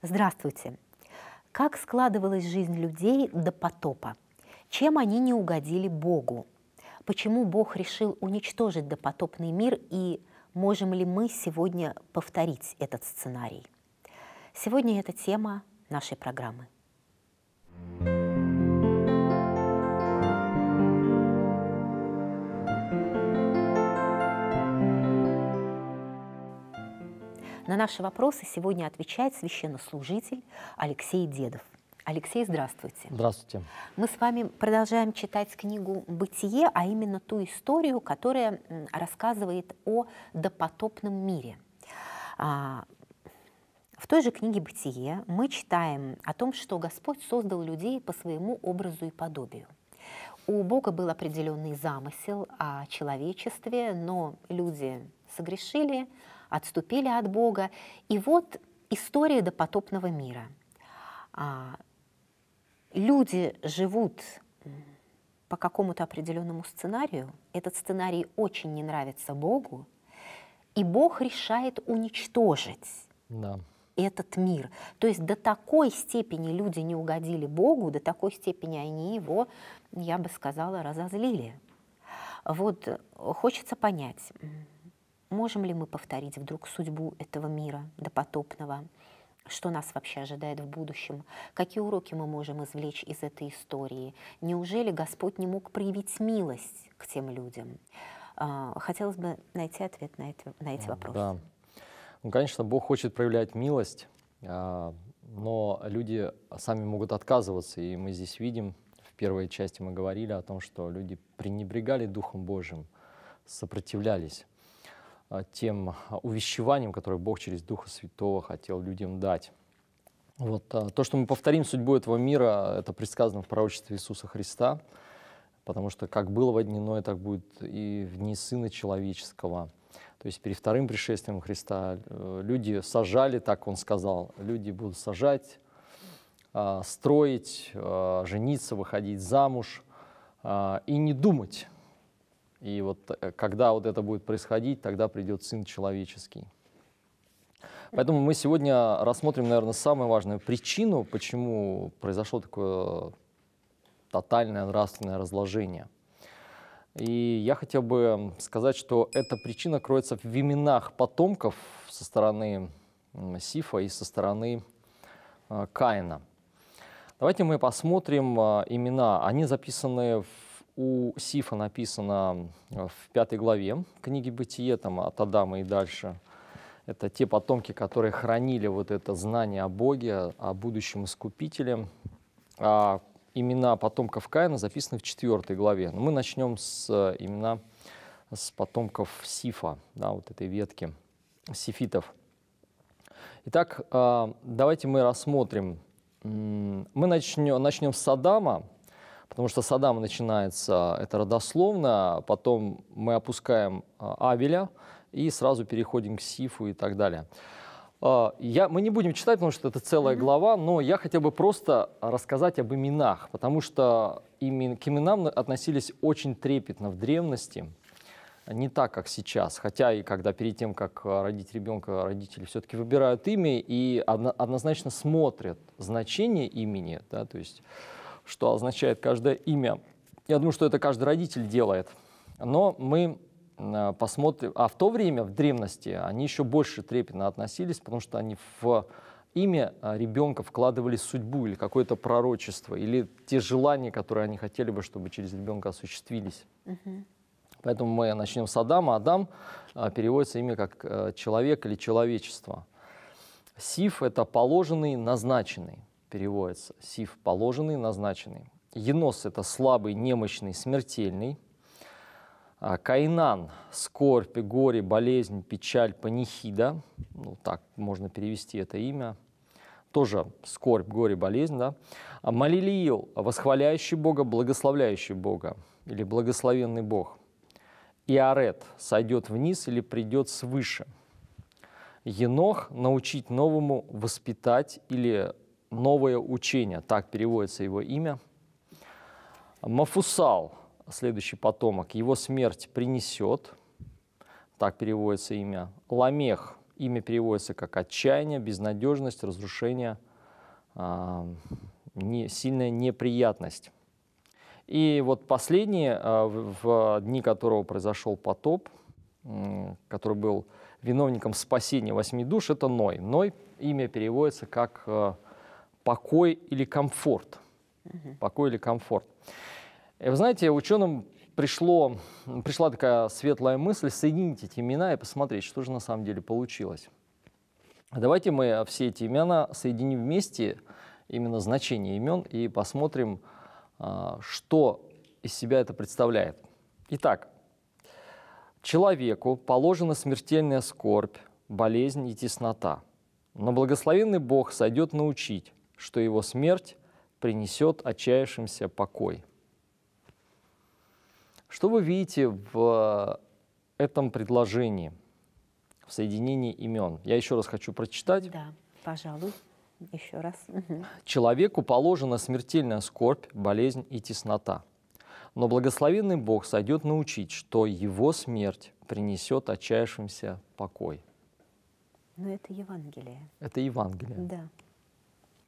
Здравствуйте. Как складывалась жизнь людей до потопа? Чем они не угодили Богу? Почему Бог решил уничтожить допотопный мир и можем ли мы сегодня повторить этот сценарий? Сегодня это тема нашей программы. На наши вопросы сегодня отвечает священнослужитель Алексей Дедов. Алексей, здравствуйте. Здравствуйте. Мы с вами продолжаем читать книгу «Бытие», а именно ту историю, которая рассказывает о допотопном мире. А, в той же книге «Бытие» мы читаем о том, что Господь создал людей по своему образу и подобию. У Бога был определенный замысел о человечестве, но люди согрешили, отступили от Бога. И вот история допотопного мира. А, люди живут по какому-то определенному сценарию, этот сценарий очень не нравится Богу, и Бог решает уничтожить да. этот мир. То есть до такой степени люди не угодили Богу, до такой степени они его, я бы сказала, разозлили. Вот э, хочется понять, Можем ли мы повторить вдруг судьбу этого мира допотопного? Что нас вообще ожидает в будущем? Какие уроки мы можем извлечь из этой истории? Неужели Господь не мог проявить милость к тем людям? А, хотелось бы найти ответ на, это, на эти вопросы. Да. Ну, конечно, Бог хочет проявлять милость, а, но люди сами могут отказываться. И мы здесь видим, в первой части мы говорили о том, что люди пренебрегали Духом Божьим, сопротивлялись. Э, тем э, увещеванием, которое Бог через Духа Святого хотел людям дать. Вот, э, то, что мы повторим судьбу этого мира, это предсказано в пророчестве Иисуса Христа, потому что как было во дни Ноя, так будет и в дни Сына Человеческого. То есть перед вторым пришествием Христа люди сажали, так он сказал, люди будут сажать, строить, жениться, выходить замуж и не думать и вот э, когда вот это будет происходить, тогда придет Сын Человеческий. Поэтому мы сегодня рассмотрим, наверное, самую важную причину, почему произошло такое тотальное нравственное разложение. И я хотел бы сказать, что эта причина кроется в именах потомков со стороны Сифа и со стороны э, Каина. Давайте мы посмотрим э, имена. Они записаны в у Сифа написано э, в пятой главе книги «Бытие», там от Адама и дальше. Это те потомки, которые хранили вот это знание о Боге, о будущем Искупителе. А имена потомков Каина записаны в четвертой главе. Но мы начнем с э, имена с потомков Сифа, да, вот этой ветки сифитов. Итак, э, давайте мы рассмотрим. Мы начнем, начнем с Адама, Потому что с Адама начинается это родословно, потом мы опускаем а, Авеля и сразу переходим к Сифу и так далее. А, я, мы не будем читать, потому что это целая mm-hmm. глава, но я хотел бы просто рассказать об именах, потому что имен, к именам относились очень трепетно в древности, не так, как сейчас. Хотя и когда перед тем, как родить ребенка, родители все-таки выбирают имя и однозначно смотрят значение имени, да, то есть что означает каждое имя. Я думаю, что это каждый родитель делает. Но мы э, посмотрим... А в то время, в древности, они еще больше трепетно относились, потому что они в имя э, ребенка вкладывали судьбу или какое-то пророчество, или те желания, которые они хотели бы, чтобы через ребенка осуществились. Угу. Поэтому мы начнем с Адама. Адам э, переводится имя как человек или человечество. Сиф – это положенный, назначенный переводится. сиф положенный, назначенный. Енос – это слабый, немощный, смертельный. А, Кайнан – скорбь, горе, болезнь, печаль, панихида. Ну, так можно перевести это имя. Тоже скорбь, горе, болезнь. Да? А, Малилиил – восхваляющий Бога, благословляющий Бога или благословенный Бог. Иарет – сойдет вниз или придет свыше. Енох – научить новому, воспитать или новое учение, так переводится его имя. Мафусал, следующий потомок, его смерть принесет, так переводится имя. Ламех, имя переводится как отчаяние, безнадежность, разрушение, а, не, сильная неприятность. И вот последний, а, в, дни которого произошел потоп, который был виновником спасения восьми душ, это Ной. Ной имя переводится как а, покой или комфорт. Угу. Покой или комфорт. И э, вы знаете, ученым пришло, пришла такая светлая мысль соединить эти имена и посмотреть, что же на самом деле получилось. Давайте мы все эти имена соединим вместе, именно значение имен, и посмотрим, а, что из себя это представляет. Итак, человеку положена смертельная скорбь, болезнь и теснота. Но благословенный Бог сойдет научить, что его смерть принесет отчаявшимся покой. Что вы видите в э, этом предложении, в соединении имен? Я еще раз хочу прочитать. Да, пожалуй, еще раз. Человеку положена смертельная скорбь, болезнь и теснота. Но благословенный Бог сойдет научить, что его смерть принесет отчаявшимся покой. Но это Евангелие. Это Евангелие. Да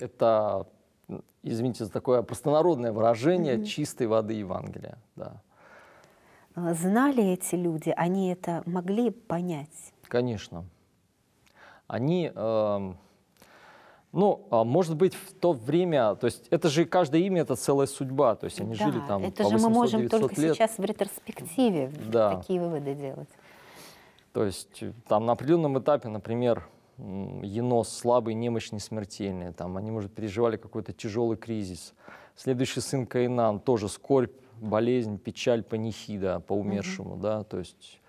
это, извините за такое простонародное выражение, mm-hmm. чистой воды Евангелия. Да. А, знали эти люди, они это могли понять? Конечно. Они... Э, ну, а может быть, в то время, то есть это же каждое имя это целая судьба, то есть они да, жили там. Это по же мы можем только лет. сейчас в ретроспективе да. такие выводы делать. То есть э, там на определенном этапе, например, енос слабый, немощный, смертельный. Там, они, может, переживали какой-то тяжелый кризис. Следующий сын Каинан тоже скорбь, болезнь, печаль, панихида по умершему. Угу. Да? То есть,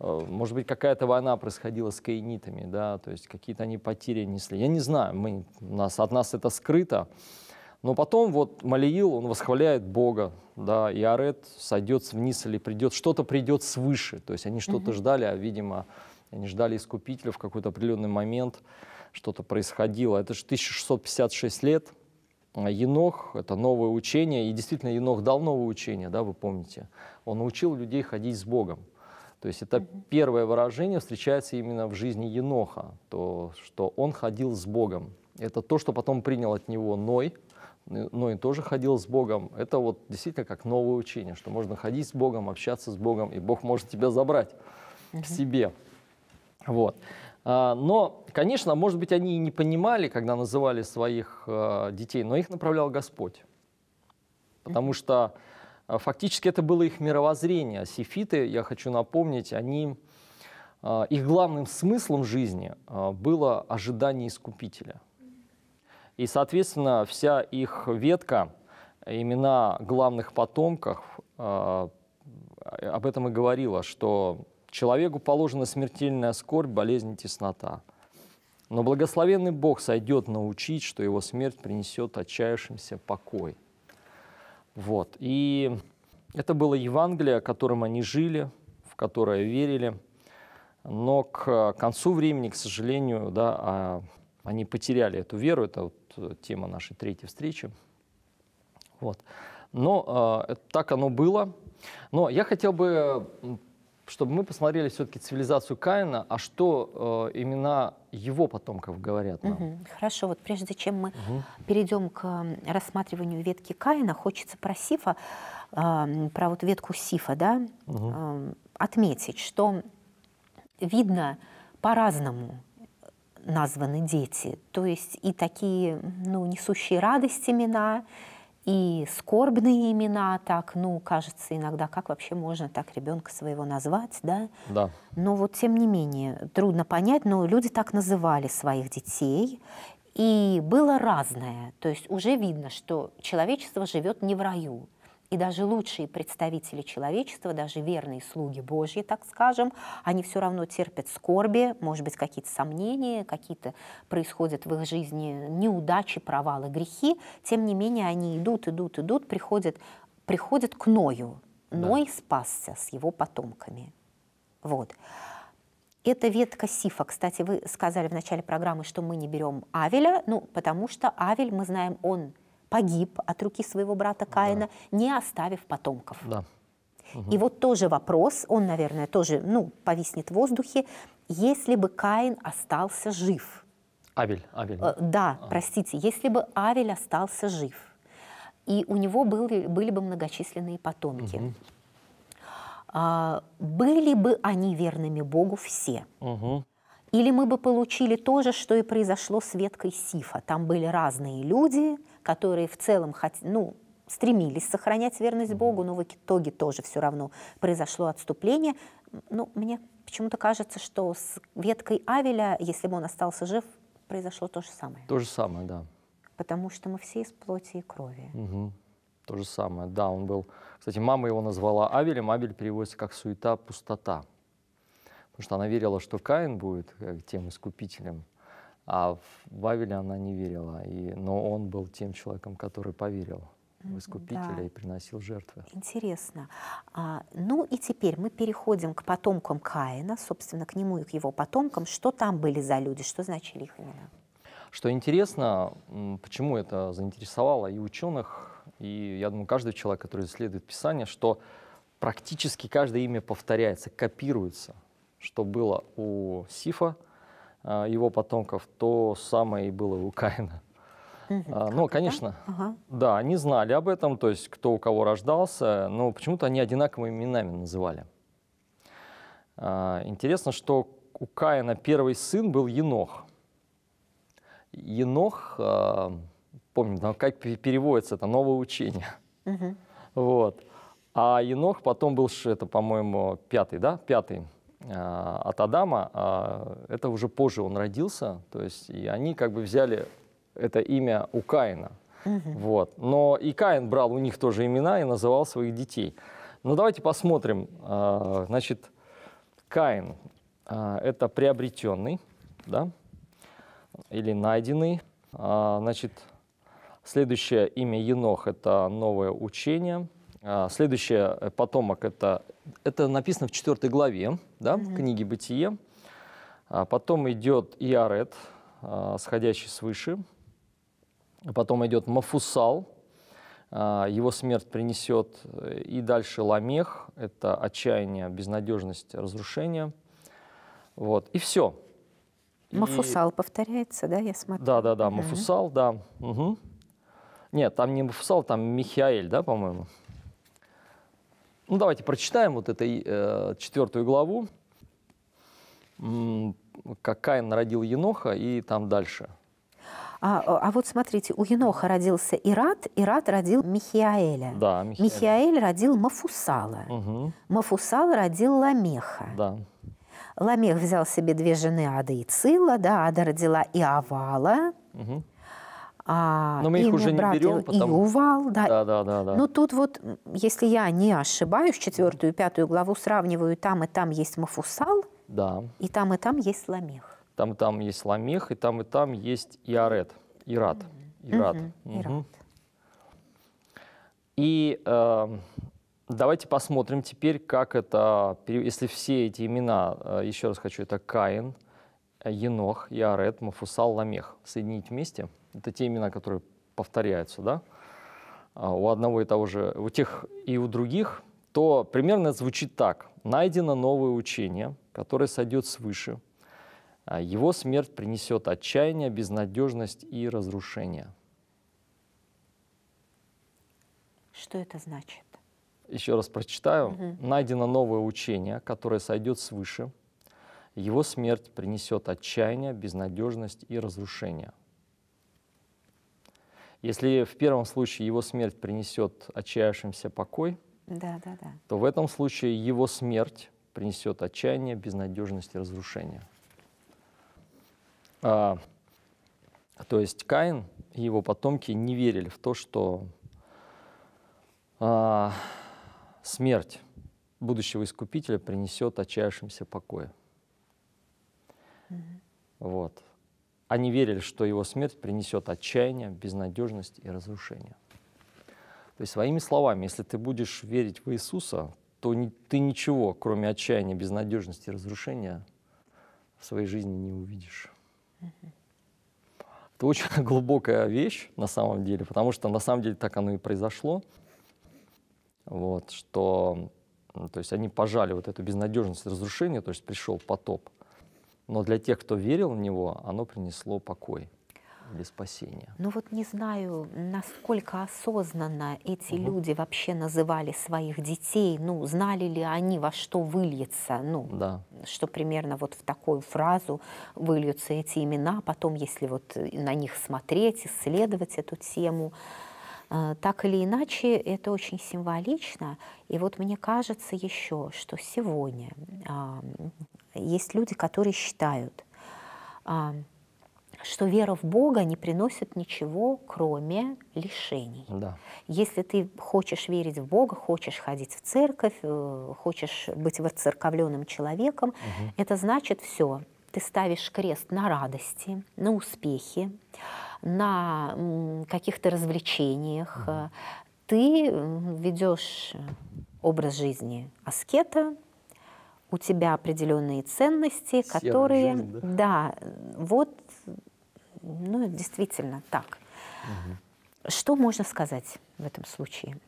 э, может быть, какая-то война происходила с каинитами, да? то есть какие-то они потери несли. Я не знаю, мы, у нас, от нас это скрыто. Но потом вот Малиил, он восхваляет Бога, да, и Арет сойдет вниз или придет, что-то придет свыше. То есть они что-то угу. ждали, а, видимо, они ждали искупителя в какой-то определенный момент, что-то происходило. Это же 1656 лет. А Енох — это новое учение, и действительно Енох дал новое учение, да, вы помните. Он научил людей ходить с Богом. То есть это первое выражение встречается именно в жизни Еноха, то, что он ходил с Богом. Это то, что потом принял от него Ной, Ной тоже ходил с Богом. Это вот действительно как новое учение, что можно ходить с Богом, общаться с Богом, и Бог может тебя забрать к себе. Вот. А, но, конечно, может быть, они и не понимали, когда называли своих а, детей, но их направлял Господь. Потому что а, фактически это было их мировоззрение. Сифиты, я хочу напомнить, они, их главным смыслом жизни было ожидание Искупителя. И, соответственно, вся их ветка, имена главных потомков, об этом и говорила, что Человеку положена смертельная скорбь, болезнь и теснота. Но благословенный Бог сойдет научить, что его смерть принесет отчаявшимся покой. Вот. И это было Евангелие, которым они жили, в которое верили. Но к концу времени, к сожалению, да, а, они потеряли эту веру. Это вот э, тема нашей третьей встречи. Вот. Но э, так оно было. Но я хотел бы чтобы мы посмотрели все-таки цивилизацию Каина, а что э, имена его потомков говорят нам. Угу. Хорошо, вот прежде чем мы угу. перейдем к рассматриванию ветки Каина, хочется про Сифа, э, про вот ветку Сифа, да, угу. э, отметить, что видно по-разному названы дети, то есть и такие, ну, несущие радость имена, и скорбные имена, так, ну, кажется иногда, как вообще можно так ребенка своего назвать, да? Да. Но вот тем не менее, трудно понять, но люди так называли своих детей, и было разное. То есть уже видно, что человечество живет не в раю. И даже лучшие представители человечества, даже верные слуги Божьи, так скажем, они все равно терпят скорби, может быть, какие-то сомнения, какие-то происходят в их жизни неудачи, провалы, грехи. Тем не менее, они идут, идут, идут, приходят, приходят к Ною. Ной спасся с его потомками. Вот. Это ветка Сифа. Кстати, вы сказали в начале программы, что мы не берем Авеля, ну, потому что Авель, мы знаем, он погиб от руки своего брата Каина, да. не оставив потомков. Да. И вот тоже вопрос, он, наверное, тоже ну, повиснет в воздухе, если бы Каин остался жив. Авель, Авель. Да, э, да а. простите, если бы Авель остался жив, и у него были, были бы многочисленные потомки. Угу. А, были бы они верными Богу все. Угу. Или мы бы получили то же, что и произошло с веткой Сифа. Там были разные люди, которые в целом ну, стремились сохранять верность Богу, но в итоге тоже все равно произошло отступление. Ну, мне почему-то кажется, что с веткой Авеля, если бы он остался жив, произошло то же самое. То же самое, да. Потому что мы все из плоти и крови. Угу. То же самое, да, он был... Кстати, мама его назвала Авелем, Авель переводится как «суета, пустота». Потому что она верила, что Каин будет э, тем искупителем, а в Вавиле она не верила, и, но он был тем человеком, который поверил в Искупителя да. и приносил жертвы. Интересно. А, ну и теперь мы переходим к потомкам Каина, собственно, к нему и к его потомкам. Что там были за люди, что значили их имена? Что интересно, почему это заинтересовало и ученых, и, я думаю, каждый человек, который исследует Писание, что практически каждое имя повторяется, копируется, что было у Сифа – а, его потомков, то самое и было у Каина. А, ну, конечно, да? Ага. да, они знали об этом, то есть кто у кого рождался, но почему-то они одинаковыми именами называли. А, интересно, что у Каина первый сын был Енох. Енох, помню, как переводится, это новое учение. Угу. Вот. А Енох потом был, это, по-моему, пятый, да? Пятый Э, от Адама, а это уже позже он родился, то есть и они как бы взяли это имя у Каина. Вот. Но и Каин брал у них тоже имена и называл своих детей. Но ну, давайте посмотрим. А, значит, Каин а, – это приобретенный, да, или найденный. А, значит, следующее имя Енох – это новое учение – а, следующее, э, потомок, это, это написано в 4 главе да, угу. книги «Бытие». А, потом идет Иарет, а, сходящий свыше. Потом идет Мафусал, его смерть принесет. Э, и дальше Ламех, это отчаяние, безнадежность, разрушение. Вот, и все. Мафусал и... повторяется, да, я смотрю? Да, да, да, Мафусал, да. Угу. Нет, там не Мафусал, там Михаэль, да, по-моему? Ну, давайте прочитаем вот этой э, четвертую главу, как Каин родил Еноха и там дальше. А, а вот смотрите, у Еноха родился Ират, Ират родил Михиаэля. Да, Михиаэль. Михиаэль родил Мафусала. Угу. Мафусал родил Ламеха. Да. Ламех взял себе две жены Ада и Цила, да, Ада родила Иавала. Угу а, Но мы их уже не берем, потому... и Увал. Да. Да, да, да, да. Но ну, тут вот, если я не ошибаюсь, четвертую и пятую главу сравниваю, там и там есть Мафусал, да. и там и там есть Ламех. Там и там есть Ламех, и там и там есть Иарет, Ират. Ират. И э, давайте посмотрим теперь, как это, если все эти имена, э, еще раз хочу, это Каин, Енох, Иарет, Мафусал, Ламех, соединить вместе – это те имена, которые повторяются, да, а, у одного и того же, у тех и у других, то примерно звучит так. Найдено новое учение, которое сойдет свыше. А, его смерть принесет отчаяние, безнадежность и разрушение. Что это значит? Еще раз прочитаю. Угу. Найдено новое учение, которое сойдет свыше. Его смерть принесет отчаяние, безнадежность и разрушение. Если в первом случае его смерть принесет отчаявшимся покой, да, да, да. то в этом случае его смерть принесет отчаяние, безнадежность и разрушение. А, то есть Каин и его потомки не верили в то, что а, смерть будущего искупителя принесет отчаявшимся покоя. mm Вот. Они верили, что его смерть принесет отчаяние, безнадежность и разрушение. То есть, своими словами, если ты будешь верить в Иисуса, то ты ничего, кроме отчаяния, безнадежности и разрушения, в своей жизни не увидишь. uh Это очень глубокая вещь на самом деле, потому что на самом деле так оно и произошло. Вот, что то есть они пожали вот эту безнадежность разрушение, то есть пришел потоп – но для тех, кто верил в него, оно принесло покой или спасение. Ну вот не знаю, насколько осознанно эти угу. люди вообще называли своих детей, ну знали ли они, во что выльется, ну да. что примерно вот в такую фразу выльются эти имена, а потом если вот на них смотреть, исследовать эту тему. А, так или иначе, это очень символично. И вот мне кажется еще, что сегодня а, есть люди, которые считают, что вера в Бога не приносит ничего, кроме лишений. Да. Если ты хочешь верить в Бога, хочешь ходить в церковь, э, хочешь быть воцерковленным человеком, угу. это значит все. Ты ставишь крест на радости, на успехи, на каких-то развлечениях. Угу. Ты ведешь образ жизни аскета, у тебя определенные ценности, Серая которые, жизнь, да? да, вот, ну, действительно так. Угу. Что можно сказать в этом случае?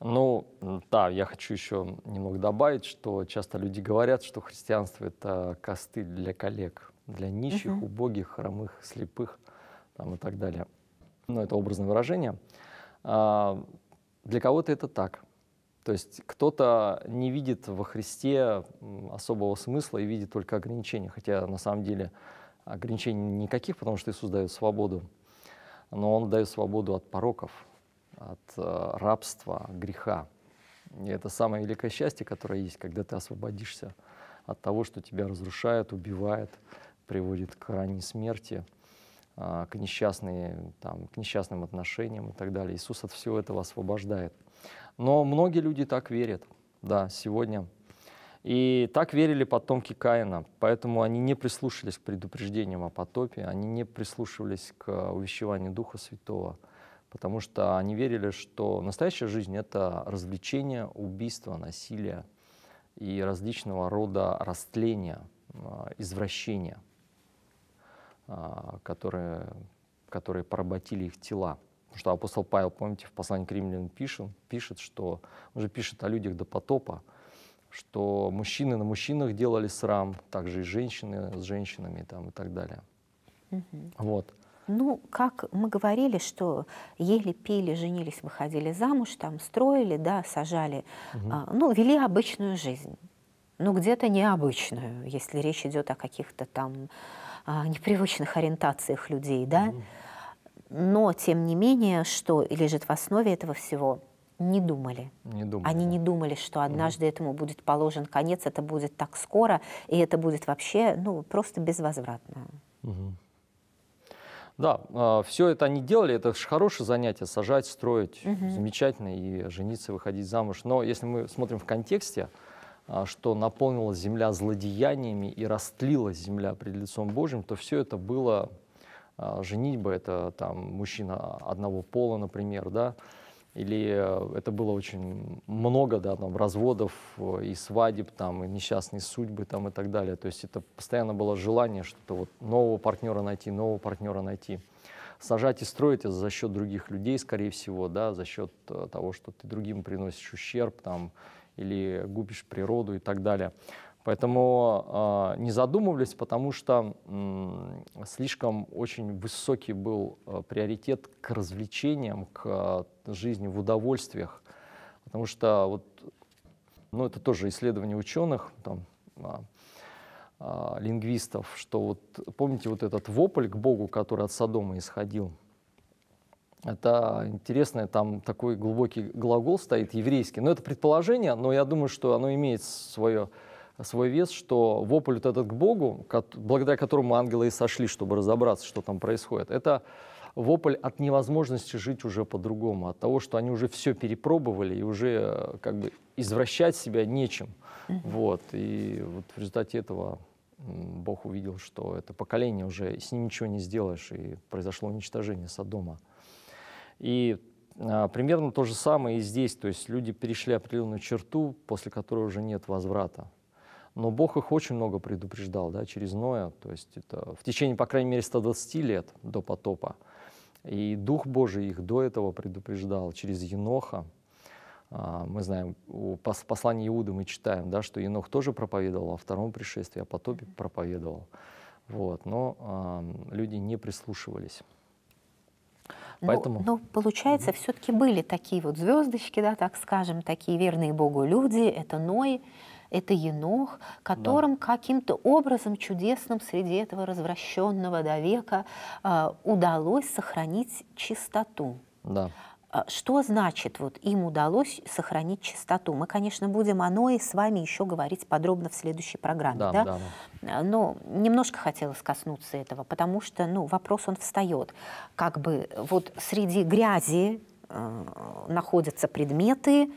Ну, да, я хочу еще немного добавить, что часто люди говорят, что христианство это косты для коллег, для нищих, угу. убогих, хромых, слепых там, и так далее. Но ну, это образное выражение. А, для кого-то это так. То есть кто-то не видит во Христе особого смысла и видит только ограничения, хотя на самом деле ограничений никаких, потому что Иисус дает свободу, но Он дает свободу от пороков, от э, рабства, греха. И это самое великое счастье, которое есть, когда ты освободишься от того, что тебя разрушает, убивает, приводит к ранней смерти, э, к, несчастным, там, к несчастным отношениям и так далее. Иисус от всего этого освобождает – но многие люди так верят, да, сегодня. И так верили потомки Каина, поэтому они не прислушались к предупреждениям о потопе, они не прислушивались к увещеванию Духа Святого, потому что они верили, что настоящая жизнь — это развлечение, убийство, насилие и различного рода растления, а, извращения, а, которые, которые поработили их тела. Потому что апостол Павел, помните, в послании к римлянам пишет, пишет, что он же пишет о людях до потопа, что мужчины на мужчинах делали срам, также и женщины с женщинами там, и так далее. Угу. Вот. Ну, как мы говорили, что ели, пили, женились, выходили замуж, там строили, да, сажали, угу. а, ну, вели обычную жизнь. Ну, где-то необычную, если речь идет о каких-то там а, непривычных ориентациях людей, да. Угу но тем не менее, что лежит в основе этого всего, не думали. Не думали Они не думали, что однажды mm. этому будет положен конец, это будет так скоро, и это будет вообще ну, просто безвозвратно. Mm -hmm. Да, э, а, все это они делали, это же хорошее занятие, сажать, строить, Mm -hmm. замечательно, и жениться, выходить замуж. Но если мы смотрим в контексте, а, что наполнилась земля злодеяниями и растлилась земля пред лицом Божьим, то все это было а, женитьба, это там мужчина одного пола, например, да, или э, это было очень много, да, там, разводов э, и свадеб, там, и несчастные судьбы, там, и так далее. То есть это постоянно было желание что-то вот нового партнера найти, нового партнера найти. Сажать и строить это за счет других людей, скорее всего, да, за счет э, того, что ты другим приносишь ущерб, там, или губишь природу и так далее. Поэтому э, не задумывались, потому что э, слишком очень высокий был э, приоритет к развлечениям, к э, жизни в удовольствиях. Потому что вот, ну, это тоже исследование ученых, там, э, э, лингвистов, что вот помните вот этот вопль к Богу, который от Содома исходил? Это интересно, там такой глубокий глагол стоит еврейский. Но ну, это предположение, но я думаю, что оно имеет свое свой вес, что вопль вот этот к Богу, благодаря которому ангелы и сошли, чтобы разобраться, что там происходит, это вопль от невозможности жить уже по-другому, от того, что они уже все перепробовали и уже э, как бы извращать себя нечем. Вот. И вот в результате этого Бог увидел, что это поколение уже, с ним ничего не сделаешь, и произошло уничтожение Содома. И а, примерно то же самое и здесь, то есть люди перешли определенную черту, после которой уже нет возврата. Но Бог их очень много предупреждал да, через Ноя, то есть это в течение, по крайней мере, 120 лет до потопа. И Дух Божий их до этого предупреждал через Еноха. А, мы знаем, в послании Иуды мы читаем, да, что Енох тоже проповедовал а о втором пришествии, о потопе проповедовал. Вот, но э, люди не прислушивались. Ну, Поэтому... Но, ну, но получается, mm-hmm. все-таки были такие вот звездочки, да, так скажем, такие верные Богу люди. Это Ной, это Енох, которым да. каким-то образом чудесным среди этого развращенного до века э, удалось сохранить чистоту. Да. А, что значит вот им удалось сохранить чистоту? Мы, конечно, будем о Ное с вами еще говорить подробно в следующей программе, да, да? Да, да? А, но немножко хотелось коснуться этого, потому что, ну, вопрос он встает, как бы вот среди грязи э, находятся предметы,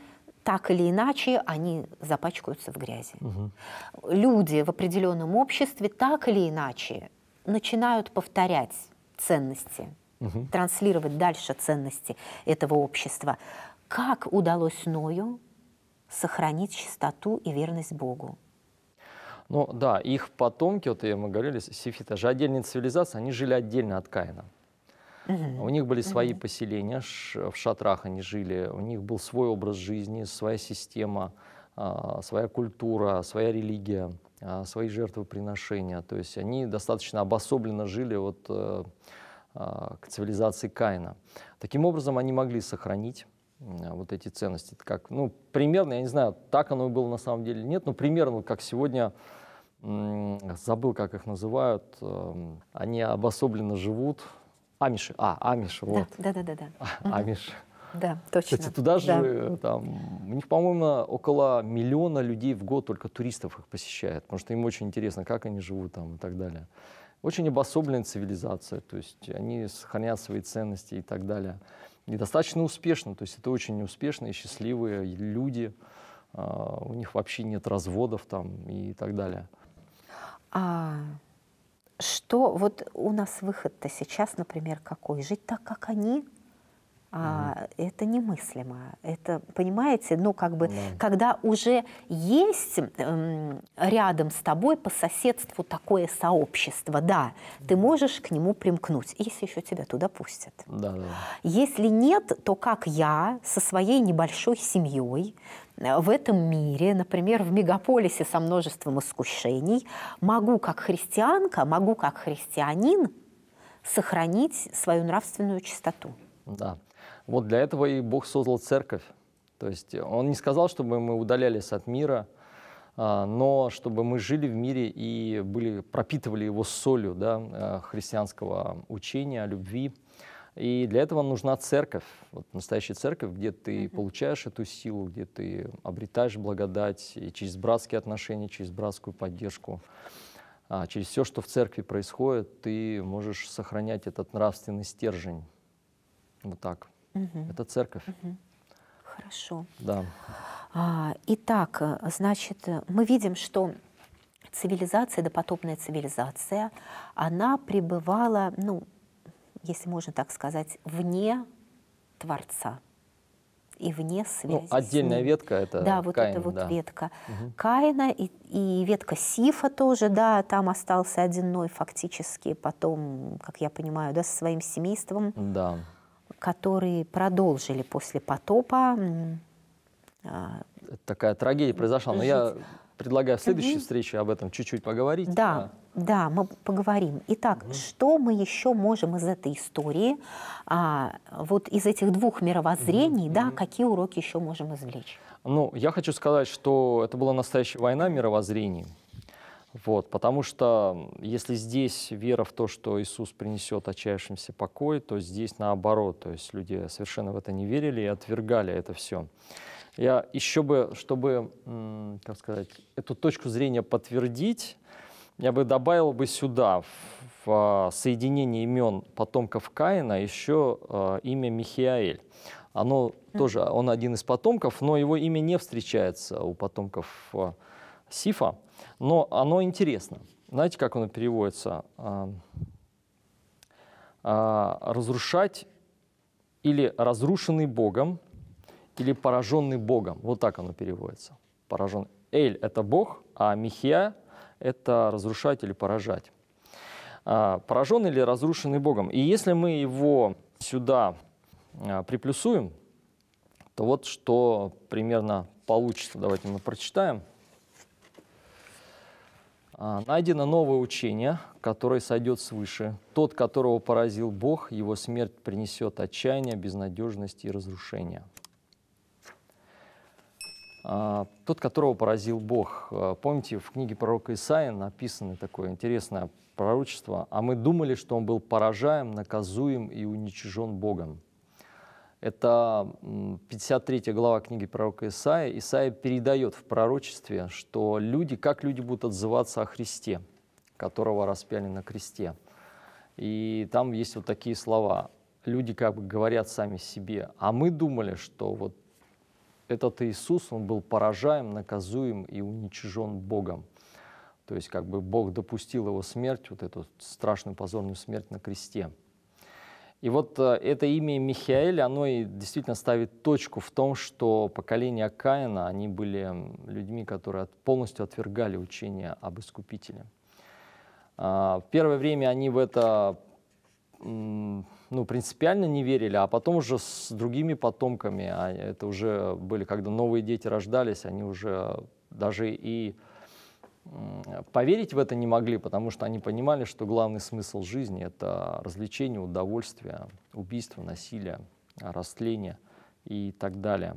так или иначе они запачкаются в грязи. Угу. Люди в определенном обществе так или иначе начинают повторять ценности, угу. транслировать дальше ценности этого общества. Как удалось Ною сохранить чистоту и верность Богу? Ну да, их потомки, вот и мы говорили, сифиты, же отдельные цивилизации, они жили отдельно от Каина. У них были свои поселения, в шатрах они жили, у них был свой образ жизни, своя система, а, своя культура, своя религия, а, свои жертвоприношения. То есть они достаточно обособленно жили вот э, а, к цивилизации Каина. Таким образом, они могли сохранить вот эти ценности. как, ну, примерно, я не знаю, так оно и было на самом деле нет, но примерно, как сегодня, забыл, как их называют, они обособленно живут, Амиш, А, Амиш, вот. Да, да, да, да. А, Амиш. Да, точно. Кстати, туда же, да. там, у них, по-моему, около миллиона людей в год только туристов их посещает, потому что им очень интересно, как они живут там и так далее. Очень обособленная цивилизация, то есть они сохраняют свои ценности и так далее. недостаточно достаточно успешно, то есть это очень успешные, счастливые люди, а, у них вообще нет разводов там и так далее. А, что вот у нас выход-то сейчас, например, какой? Жить так, как они, а, mm. это немыслимо. Это, понимаете, ну, как бы, mm. когда уже есть э, рядом с тобой по соседству такое сообщество, да, ты можешь к нему примкнуть, если еще тебя туда пустят. Да, да. Если нет, то как я со своей небольшой семьей, Э, в этом мире, например, в мегаполисе со множеством искушений, могу как христианка, могу как христианин сохранить свою нравственную чистоту. Да. Вот для этого и Бог создал церковь. То есть Он не сказал, чтобы мы удалялись от мира, а, но чтобы мы жили в мире и были, пропитывали его солью да, э, христианского учения любви. И для этого нужна церковь, вот настоящая церковь, где ты угу. получаешь эту силу, где ты обретаешь благодать и через братские отношения, через братскую поддержку, а, через все, что в церкви происходит, ты можешь сохранять этот нравственный стержень. Вот так. Угу. Это церковь. Угу. Хорошо. Да. А, итак, э, значит, э, мы видим, что цивилизация, допотопная цивилизация, она пребывала, ну, если можно так сказать, вне Творца и вне ну, связи. Ну, отдельная ветка это Да, вот Каин, это вот да. ветка угу. Каина и, и ветка Сифа тоже, да, там остался одинной фактически потом, как я понимаю, да, со своим семейством, да. которые продолжили после потопа. А, такая трагедия произошла, но я Предлагаю в следующей угу. встрече об этом чуть-чуть поговорить. Да, а... да, мы поговорим. Итак, угу. что мы еще можем из этой истории, а, вот из этих двух мировоззрений, угу. да, угу. какие уроки еще можем извлечь? Ну, я хочу сказать, что это была настоящая война мировоззрений. Вот, потому что если здесь вера в то, что Иисус принесет отчаявшимся покой, то здесь наоборот, то есть люди совершенно в это не верили и отвергали это все. Я еще бы, чтобы, как сказать, эту точку зрения подтвердить, я бы добавил бы сюда, в а, соединение имен потомков Каина, еще а, имя Михиаэль. Оно mm-hmm. тоже, он один из потомков, но его имя не встречается у потомков а, Сифа, но оно интересно. Знаете, как оно переводится? разрушать или разрушенный Богом – или пораженный Богом. Вот так оно переводится. Поражен. Эль – это Бог, а Михия – это разрушать или поражать. А, пораженный или разрушенный Богом. И если мы его сюда а, приплюсуем, то вот что примерно получится. Давайте мы прочитаем. А, Найдено новое учение, которое сойдет свыше. Тот, которого поразил Бог, его смерть принесет отчаяние, безнадежность и разрушение. А, тот, которого поразил Бог. А, помните, в книге пророка Исаия написано такое интересное пророчество, «А мы думали, что он был поражаем, наказуем и уничижен Богом». Это 53 глава книги пророка Исаия. Исаия передает в пророчестве, что люди, как люди будут отзываться о Христе, которого распяли на кресте. И там есть вот такие слова. Люди как бы говорят сами себе, а мы думали, что вот этот Иисус, он был поражаем, наказуем и уничижен Богом. То есть как бы Бог допустил его смерть, вот эту страшную позорную смерть на кресте. И вот э, это имя Михаэль, оно и действительно ставит точку в том, что поколение Каина, они были людьми, которые полностью отвергали учение об Искупителе. А, в первое время они в это ну, принципиально не верили, а потом уже с другими потомками, а это уже были, когда новые дети рождались, они уже даже и поверить в это не могли, потому что они понимали, что главный смысл жизни — это развлечение, удовольствие, убийство, насилие, растление и так далее.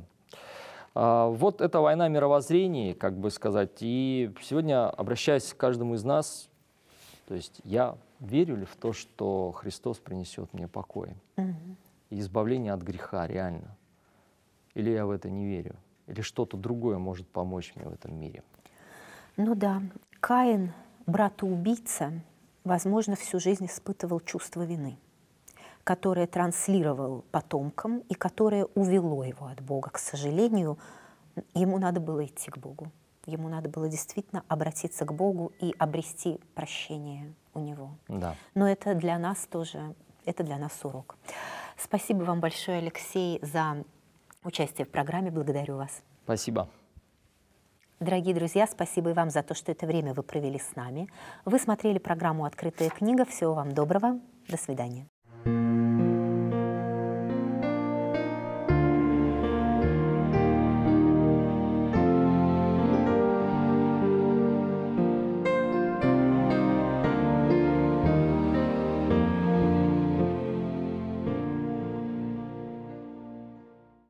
А, вот эта война мировоззрений, как бы сказать, и сегодня, обращаясь к каждому из нас, то есть я верю ли в то, что Христос принесет мне покой угу. и избавление от греха реально? Или я в это не верю? Или что-то другое может помочь мне в этом мире? Ну да, Каин, брата убийца возможно, всю жизнь испытывал чувство вины, которое транслировал потомкам и которое увело его от Бога. К сожалению, ему надо было идти к Богу. Ему надо было действительно обратиться к Богу и обрести прощение у него. Да. Но это для нас тоже, это для нас урок. Спасибо вам большое, Алексей, за участие в программе. Благодарю вас. Спасибо. Дорогие друзья, спасибо и вам за то, что это время вы провели с нами. Вы смотрели программу «Открытая книга». Всего вам доброго. До свидания.